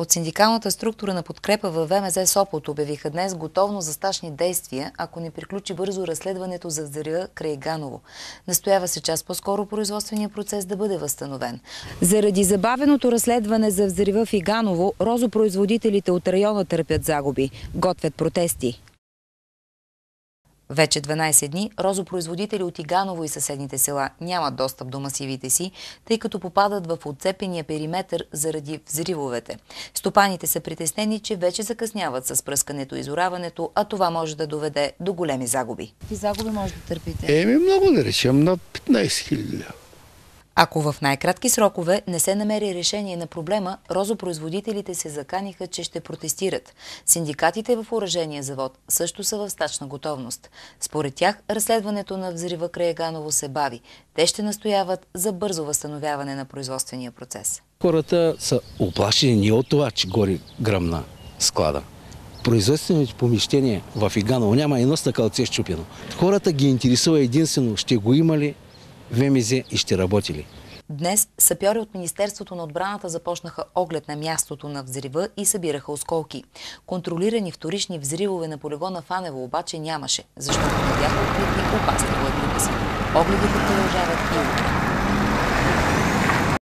От синдикалната структура на подкрепа във ВМЗ Сопот обявиха днес готовно за стачни действия, ако не приключи бързо разследването за взрива край Ганово. Настоява се час по-скоро производствения процес да бъде възстановен. Заради забавеното разследване за взрива в Иганово, розопроизводителите от района търпят загуби, готвят протести. Вече 12 дни розопроизводители от Иганово и съседните села нямат достъп до масивите си, тъй като попадат в отцепения периметр заради взривовете. Стопаните са притеснени, че вече закъсняват с пръскането и зораването, а това може да доведе до големи загуби. Какви загуби може да търпите? Еми много да речем, над 15 000 лева. Ако в най-кратки срокове не се намери решение на проблема, розопроизводителите се заканиха, че ще протестират. Синдикатите в уражения завод също са в стачна готовност. Според тях, разследването на взрива край Ганово се бави. Те ще настояват за бързо възстановяване на производствения процес. Хората са оплашени ни от това, че гори гръмна склада. Производствените помещения в Иганово няма едно стъкалце щупено. Хората ги интересува единствено, ще го има ли ВМЗ и ще работи ли? Днес сапьори от Министерството на отбраната започнаха оглед на мястото на взрива и събираха осколки. Контролирани вторични взривове на полигона Фанево обаче нямаше, защото не бяха открити опасни